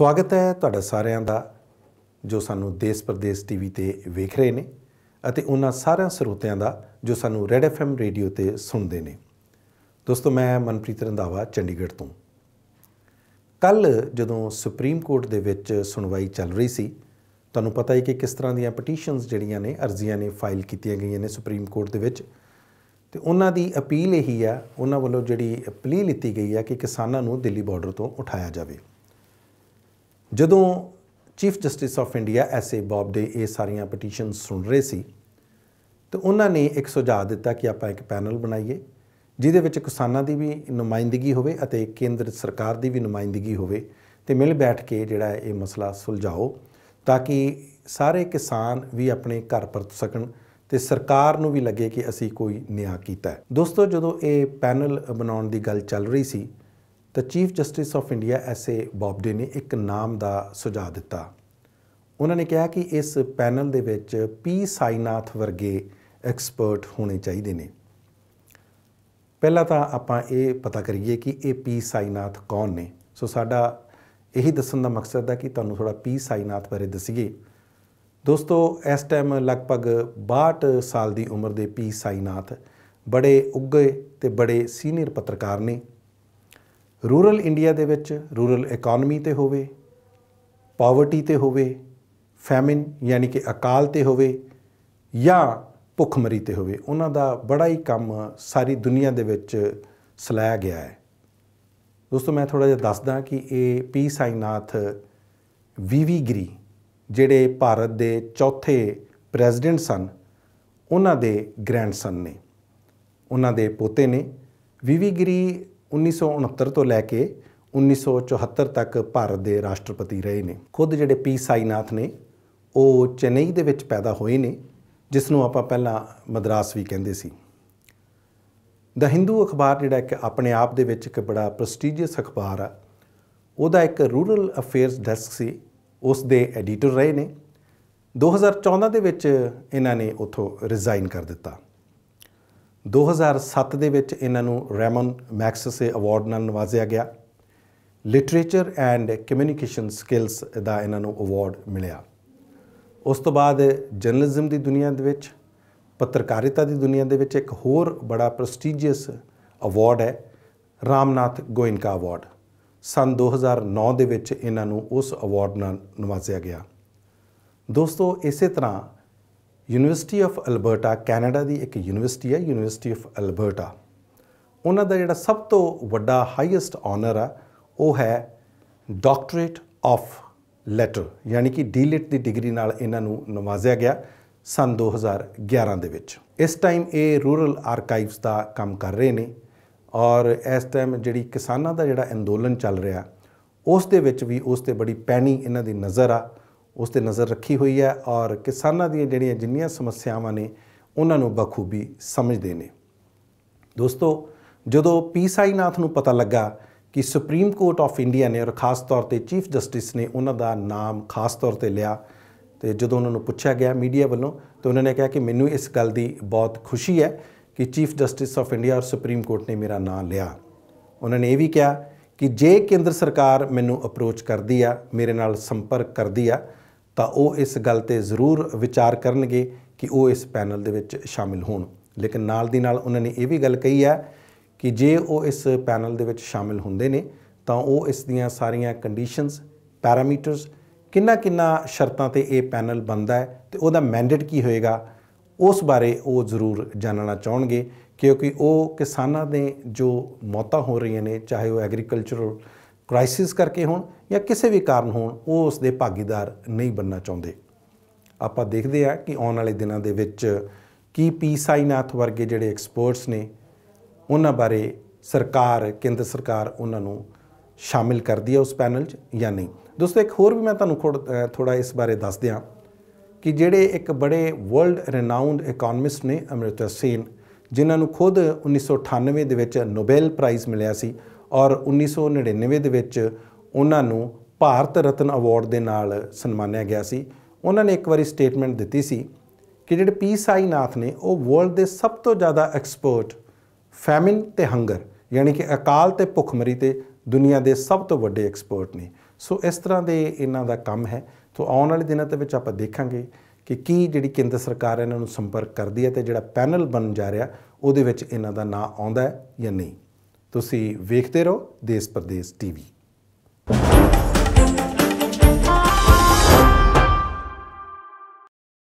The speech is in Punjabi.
ਸਵਾਗਤ ਹੈ ਤੁਹਾਡਾ ਸਾਰਿਆਂ ਦਾ ਜੋ ਸਾਨੂੰ ਦੇਸ਼ ਪ੍ਰਦੇਸ਼ ਟੀਵੀ ਤੇ ਵੇਖ ਰਹੇ ਨੇ ਅਤੇ ਉਹਨਾਂ ਸਾਰਿਆਂ ਸਰੋਤਿਆਂ ਦਾ ਜੋ ਸਾਨੂੰ ਰੈਡ ਐਫ ਐਮ ਰੇਡੀਓ ਤੇ ਸੁਣਦੇ ਨੇ ਦੋਸਤੋ ਮੈਂ ਮਨਪ੍ਰੀਤ ਰੰਦਾਵਾ ਚੰਡੀਗੜ੍ਹ ਤੋਂ ਕੱਲ ਜਦੋਂ ਸੁਪਰੀਮ ਕੋਰਟ ਦੇ ਵਿੱਚ ਸੁਣਵਾਈ ਚੱਲ ਰਹੀ ਸੀ ਤੁਹਾਨੂੰ ਪਤਾ ਹੀ ਕਿ ਕਿਸ ਤਰ੍ਹਾਂ ਦੀਆਂ ਪਟੀਸ਼ਨਸ ਜਿਹੜੀਆਂ ਨੇ ਅਰਜ਼ੀਆਂ ਨੇ ਫਾਈਲ ਕੀਤੀਆਂ ਗਈਆਂ ਨੇ ਸੁਪਰੀਮ ਕੋਰਟ ਦੇ ਵਿੱਚ ਤੇ ਉਹਨਾਂ ਦੀ ਅਪੀਲ ਇਹੀ ਆ ਉਹਨਾਂ ਵੱਲੋਂ ਜਿਹੜੀ ਪਲੀ ਲਿੱਤੀ ਗਈ ਆ ਕਿ ਕਿਸਾਨਾਂ ਨੂੰ ਦਿੱਲੀ ਬਾਰਡਰ ਤੋਂ ਉਠਾਇਆ ਜਾਵੇ ਜਦੋਂ chief justice of India S A Bobde ਇਹ ਸਾਰੀਆਂ ਪਟੀਸ਼ਨ ਸੁਣ ਰਹੇ ਸੀ ਤੇ ਉਹਨਾਂ ਨੇ ਇੱਕ ਸੁਝਾਅ ਦਿੱਤਾ ਕਿ ਆਪਾਂ ਇੱਕ ਪੈਨਲ ਬਣਾਈਏ ਜਿਹਦੇ ਵਿੱਚ ਕਿਸਾਨਾਂ ਦੀ ਵੀ ਨੁਮਾਇੰਦਗੀ ਹੋਵੇ ਅਤੇ ਕੇਂਦਰ ਸਰਕਾਰ ਦੀ ਵੀ ਨੁਮਾਇੰਦਗੀ ਹੋਵੇ ਤੇ ਮਿਲ ਬੈਠ ਕੇ ਜਿਹੜਾ ਇਹ ਮਸਲਾ ਸੁਲਝਾਓ ਤਾਂ ਕਿ ਸਾਰੇ ਕਿਸਾਨ ਵੀ ਆਪਣੇ ਘਰ ਪਰਤ ਸਕਣ ਤੇ ਸਰਕਾਰ ਨੂੰ ਵੀ ਲੱਗੇ ਕਿ ਅਸੀਂ ਕੋਈ ਨਿਆਂ ਕੀਤਾ ਹੈ ਦੋਸਤੋ ਜਦੋਂ ਇਹ ਪੈਨਲ ਬਣਾਉਣ ਦੀ ਗੱਲ ਚੱਲ ਰਹੀ ਸੀ ਤਾਂ chief justice of India S A Bobde ਨੇ ਇੱਕ ਨਾਮ ਦਾ ਸੁਝਾਅ ਦਿੱਤਾ ਉਹਨਾਂ ਨੇ ਕਿਹਾ ਕਿ ਇਸ ਪੈਨਲ ਦੇ ਵਿੱਚ ਪੀ ਸਾਈਨਾਥ ਵਰਗੇ ਐਕਸਪਰਟ ਹੋਣੇ ਚਾਹੀਦੇ ਨੇ ਪਹਿਲਾਂ ਤਾਂ ਆਪਾਂ ਇਹ ਪਤਾ ਕਰੀਏ ਕਿ ਇਹ ਪੀ ਸਾਈਨਾਥ ਕੌਣ ਨੇ ਸੋ ਸਾਡਾ ਇਹੀ ਦੱਸਣ ਦਾ ਮਕਸਦ ਹੈ ਕਿ ਤੁਹਾਨੂੰ ਥੋੜਾ ਪੀ ਸਾਈਨਾਥ ਬਾਰੇ ਦੱਸੀਏ ਦੋਸਤੋ ਇਸ ਟਾਈਮ ਲਗਭਗ 62 ਸਾਲ ਦੀ ਉਮਰ ਦੇ ਪੀ ਸਾਈਨਾਥ ਬੜੇ ਉੱਗੇ ਤੇ ਬੜੇ ਸੀਨੀਅਰ ਪੱਤਰਕਾਰ ਨੇ ਰੂਰਲ ਇੰਡੀਆ ਦੇ ਵਿੱਚ ਰੂਰਲ ਇਕਨੋਮੀ ਤੇ ਹੋਵੇ ਪਾਵਰਟੀ ਤੇ ਹੋਵੇ ਫੈਮਿਨ ਯਾਨੀ ਕਿ ਅਕਾਲ ਤੇ ਹੋਵੇ ਜਾਂ ਭੁੱਖਮਰੀ ਤੇ ਹੋਵੇ ਉਹਨਾਂ ਦਾ ਬੜਾ ਹੀ ਕੰਮ ਸਾਰੀ ਦੁਨੀਆ ਦੇ ਵਿੱਚ ਸਲਾਇਆ ਗਿਆ ਹੈ ਦੋਸਤੋ ਮੈਂ ਥੋੜਾ ਜਿਹਾ ਦੱਸਦਾ ਕਿ ਇਹ ਪੀ ਸਾਈਨਾਥ ਵੀਵੀ ਗਰੀ ਜਿਹੜੇ ਭਾਰਤ ਦੇ ਚੌਥੇ ਪ੍ਰੈਜ਼ੀਡੈਂਟ ਸਨ ਉਹਨਾਂ ਦੇ ਗ੍ਰੈਂਡਸਨ ਨੇ ਉਹਨਾਂ ਦੇ ਪੋਤੇ ਨੇ ਵੀਵੀ ਗਰੀ 1969 ਤੋਂ ਲੈ ਕੇ 1974 ਤੱਕ ਭਾਰਤ ਦੇ ਰਾਸ਼ਟਰਪਤੀ ਰਹੇ ਨੇ ਖੁਦ ਜਿਹੜੇ ਪੀ ਸਾਈਨਾਥ ਨੇ ਉਹ ਚੇਨਈ ਦੇ ਵਿੱਚ ਪੈਦਾ ਹੋਏ ਨੇ ਜਿਸ ਨੂੰ ਆਪਾਂ ਪਹਿਲਾਂ ਮਦਰਾਸ ਵੀ ਕਹਿੰਦੇ ਸੀ ਦਾ ਹਿੰਦੂ ਅਖਬਾਰ ਜਿਹੜਾ ਇੱਕ ਆਪਣੇ ਆਪ ਦੇ ਵਿੱਚ ਇੱਕ ਬੜਾ ਪ੍ਰੈਸਟੀਜੀਅਸ ਅਖਬਾਰ ਆ ਉਹਦਾ ਇੱਕ ਰੂਰਲ ਅਫੇਅਰਸ ਡੈਸਕ ਸੀ ਉਸ ਦੇ ਐਡੀਟਰ ਰਹੇ ਨੇ 2014 ਦੇ ਵਿੱਚ ਇਹਨਾਂ ਨੇ ਉਥੋਂ ਰਿਜ਼ਾਈਨ ਕਰ ਦਿੱਤਾ 2007 ਦੇ ਵਿੱਚ ਇਹਨਾਂ ਨੂੰ ਰੈਮਨ ਮੈਕਸਸੇ ਅਵਾਰਡ ਨਾਲ ਨਵਾਜ਼ਿਆ ਗਿਆ ਲਿਟਰੇਚਰ ਐਂਡ ਕਮਿਊਨੀਕੇਸ਼ਨ ਸਕਿਲਸ ਦਾ ਇਹਨਾਂ ਨੂੰ ਅਵਾਰਡ ਮਿਲਿਆ ਉਸ ਤੋਂ ਬਾਅਦ ਜਰਨਲਿਜ਼ਮ ਦੀ ਦੁਨੀਆ ਦੇ ਵਿੱਚ ਪੱਤਰਕਾਰਿਤਾ ਦੀ ਦੁਨੀਆ ਦੇ ਵਿੱਚ ਇੱਕ ਹੋਰ ਬੜਾ ਪ੍ਰੈਸਟੀਜੀਅਸ ਅਵਾਰਡ ਹੈ ਰਾਮਨਾਥ ਗੋਇੰਕਾ ਅਵਾਰਡ ਸਨ 2009 ਦੇ ਵਿੱਚ ਇਹਨਾਂ ਨੂੰ ਉਸ ਅਵਾਰਡ ਨਾਲ ਨਵਾਜ਼ਿਆ ਗਿਆ ਦੋਸਤੋ ਇਸੇ ਤਰ੍ਹਾਂ ਯੂਨੀਵਰਸਿਟੀ ਆਫ ਅਲਬਰਟਾ ਕੈਨੇਡਾ ਦੀ ਇੱਕ ਯੂਨੀਵਰਸਿਟੀ ਹੈ ਯੂਨੀਵਰਸਿਟੀ ਆਫ ਅਲਬਰਟਾ ਉਹਨਾਂ ਦਾ ਜਿਹੜਾ ਸਭ ਤੋਂ ਵੱਡਾ ਹਾਈਐਸਟ ਆਨਰ ਆ ਉਹ ਹੈ ਡਾਕਟਰੇਟ ਆਫ ਲੈਟਰ ਯਾਨੀ ਕਿ ਡੀਲਿਟ ਦੀ ਡਿਗਰੀ ਨਾਲ ਇਹਨਾਂ ਨੂੰ ਨਵਾਜ਼ਿਆ ਗਿਆ ਸਨ 2011 ਦੇ ਵਿੱਚ ਇਸ ਟਾਈਮ ਇਹ ਰੂਰਲ ਆਰਕਾਈਵਸ ਦਾ ਕੰਮ ਕਰ ਰਹੇ ਨੇ ਔਰ ਇਸ ਟਾਈਮ ਜਿਹੜੀ ਕਿਸਾਨਾਂ ਦਾ ਜਿਹੜਾ ਅੰਦੋਲਨ ਚੱਲ ਰਿਹਾ ਉਸ ਦੇ ਵਿੱਚ ਵੀ ਉਸ ਤੇ ਬੜੀ ਪੈਣੀ ਇਹਨਾਂ ਦੀ ਨਜ਼ਰ ਆ ਉਸ ਤੇ ਨਜ਼ਰ ਰੱਖੀ ਹੋਈ ਹੈ ਔਰ ਕਿਸਾਨਾਂ ਦੀਆਂ ਜਿਹੜੀਆਂ ਜਿੰਨੀਆਂ ਸਮੱਸਿਆਵਾਂ ਨੇ ਉਹਨਾਂ ਨੂੰ ਬਖੂਬੀ ਸਮਝਦੇ ਨੇ ਦੋਸਤੋ ਜਦੋਂ ਪੀ ਸਾਈ ਨਾਥ ਨੂੰ ਪਤਾ ਲੱਗਾ ਕਿ ਸੁਪਰੀਮ ਕੋਰਟ ਆਫ ਇੰਡੀਆ ਨੇ ਔਰ ਖਾਸ ਤੌਰ ਤੇ ਚੀਫ ਜਸਟਿਸ ਨੇ ਉਹਨਾਂ ਦਾ ਨਾਮ ਖਾਸ ਤੌਰ ਤੇ ਲਿਆ ਤੇ ਜਦੋਂ ਉਹਨਾਂ ਨੂੰ ਪੁੱਛਿਆ ਗਿਆ ਮੀਡੀਆ ਵੱਲੋਂ ਤੇ ਉਹਨਾਂ ਨੇ ਕਿਹਾ ਕਿ ਮੈਨੂੰ ਇਸ ਗੱਲ ਦੀ ਬਹੁਤ ਖੁਸ਼ੀ ਹੈ ਕਿ ਚੀਫ ਜਸਟਿਸ ਆਫ ਇੰਡੀਆ ਔਰ ਸੁਪਰੀਮ ਕੋਰਟ ਨੇ ਮੇਰਾ ਨਾਮ ਲਿਆ ਉਹਨਾਂ ਨੇ ਇਹ ਵੀ ਕਿਹਾ ਕਿ ਜੇ ਕੇਂਦਰ ਸਰਕਾਰ ਮੈਨੂੰ ਅਪਰੋਚ ਕਰਦੀ ਆ ਮੇਰੇ ਨਾਲ ਸੰਪਰਕ ਕਰਦੀ ਆ ਤਾਂ ਉਹ ਇਸ ਗੱਲ ਤੇ ਜ਼ਰੂਰ ਵਿਚਾਰ ਕਰਨਗੇ ਕਿ ਉਹ ਇਸ ਪੈਨਲ ਦੇ ਵਿੱਚ ਸ਼ਾਮਿਲ ਹੋਣ ਲੇਕਿਨ ਨਾਲ ਦੀ ਨਾਲ ਉਹਨਾਂ ਨੇ ਇਹ ਵੀ ਗੱਲ ਕਹੀ ਹੈ ਕਿ ਜੇ ਉਹ ਇਸ ਪੈਨਲ ਦੇ ਵਿੱਚ ਸ਼ਾਮਿਲ ਹੁੰਦੇ ਨੇ ਤਾਂ ਉਹ ਇਸ ਦੀਆਂ ਸਾਰੀਆਂ ਕੰਡੀਸ਼ਨਸ ਪੈਰਾਮੀਟਰਸ ਕਿੰਨਾ ਕਿੰਨਾ ਸ਼ਰਤਾਂ ਤੇ ਇਹ ਪੈਨਲ ਬੰਦਾ ਹੈ ਤੇ ਉਹਦਾ ਮੈਂਡੇਟ ਕੀ ਹੋਏਗਾ ਉਸ ਬਾਰੇ ਉਹ ਜ਼ਰੂਰ ਜਾਣਨਾ ਚਾਹਣਗੇ ਕਿਉਂਕਿ ਉਹ ਕਿਸਾਨਾਂ ਦੇ ਜੋ ਮੌਤਾਂ ਹੋ ਰਹੀਆਂ ਨੇ ਚਾਹੇ ਉਹ ਐਗਰੀਕਲਚਰਲ ਕ੍ਰਾਈਸਿਸ ਕਰਕੇ ਹੋਣ ਜਾਂ ਕਿਸੇ ਵੀ ਕਾਰਨ ਹੋਣ ਉਹ ਉਸ ਦੇ ਭਾਗੀਦਾਰ ਨਹੀਂ ਬੰਨਣਾ ਚਾਹੁੰਦੇ ਆਪਾਂ ਦੇਖਦੇ ਆ ਕਿ ਆਉਣ ਵਾਲੇ ਦਿਨਾਂ ਦੇ ਵਿੱਚ ਕੀ ਪੀ ਸਾਈਨਾਥ ਵਰਗੇ ਜਿਹੜੇ ਐਕਸਪਰਟਸ ਨੇ ਉਹਨਾਂ ਬਾਰੇ ਸਰਕਾਰ ਕੇਂਦਰ ਸਰਕਾਰ ਉਹਨਾਂ ਨੂੰ ਸ਼ਾਮਿਲ ਕਰਦੀ ਹੈ ਉਸ ਪੈਨਲ 'ਚ ਜਾਂ ਨਹੀਂ ਦੋਸਤੋ ਇੱਕ ਹੋਰ ਵੀ ਮੈਂ ਤੁਹਾਨੂੰ ਥੋੜਾ ਇਸ ਬਾਰੇ ਦੱਸ ਦਿਆਂ ਕਿ ਜਿਹੜੇ ਇੱਕ ਬੜੇ ਵਰਲਡ ਰੈਨਾਊਂਡ ਇਕਨੋਮਿਸਟ ਨੇ ਅਮ੍ਰਿਤਾ ਸੇਨ ਜਿਨ੍ਹਾਂ ਨੂੰ ਖੁਦ 1998 ਦੇ ਵਿੱਚ ਨੋਬੈਲ ਪ੍ਰਾਈਜ਼ ਮਿਲਿਆ ਸੀ ਔਰ 1999 ਦੇ ਵਿੱਚ ਉਹਨਾਂ ਨੂੰ ਭਾਰਤ ਰਤਨ ਅਵਾਰਡ ਦੇ ਨਾਲ ਸਨਮਾਨਿਆ ਗਿਆ ਸੀ ਉਹਨਾਂ ਨੇ ਇੱਕ ਵਾਰੀ ਸਟੇਟਮੈਂਟ ਦਿੱਤੀ ਸੀ ਕਿ ਜਿਹੜੇ ਪੀ ਸਾਈ ਨਾਥ ਨੇ ਉਹ ਵਰਲਡ ਦੇ ਸਭ ਤੋਂ ਜ਼ਿਆਦਾ ਐਕਸਪਰਟ ਫੈਮਿਨ ਤੇ ਹੰਗਰ ਯਾਨੀ ਕਿ ਅਕਾਲ ਤੇ ਭੁੱਖਮਰੀ ਤੇ ਦੁਨੀਆ ਦੇ ਸਭ ਤੋਂ ਵੱਡੇ ਐਕਸਪਰਟ ਨੇ ਸੋ ਇਸ ਤਰ੍ਹਾਂ ਦੇ ਇਹਨਾਂ ਦਾ ਕੰਮ ਹੈ ਤੋਂ ਆਉਣ ਵਾਲੇ ਦਿਨਾਂ ਦੇ ਵਿੱਚ ਆਪਾਂ ਦੇਖਾਂਗੇ ਕਿ ਕੀ ਜਿਹੜੀ ਕੇਂਦਰ ਸਰਕਾਰ ਇਹਨਾਂ ਨੂੰ ਸੰਪਰਕ ਕਰਦੀ ਹੈ ਤੇ ਜਿਹੜਾ ਪੈਨਲ ਬਣ ਜਾ ਰਿਹਾ ਉਹਦੇ ਵਿੱਚ ਇਹਨਾਂ ਦਾ ਨਾਂ ਆਉਂਦਾ ਹੈ ਜਾਂ ਨਹੀਂ ਤੁਸੀਂ ਵੇਖਦੇ ਰਹੋ ਦੇਸ਼ ਪ੍ਰਦੇਸ਼ ਟੀਵੀ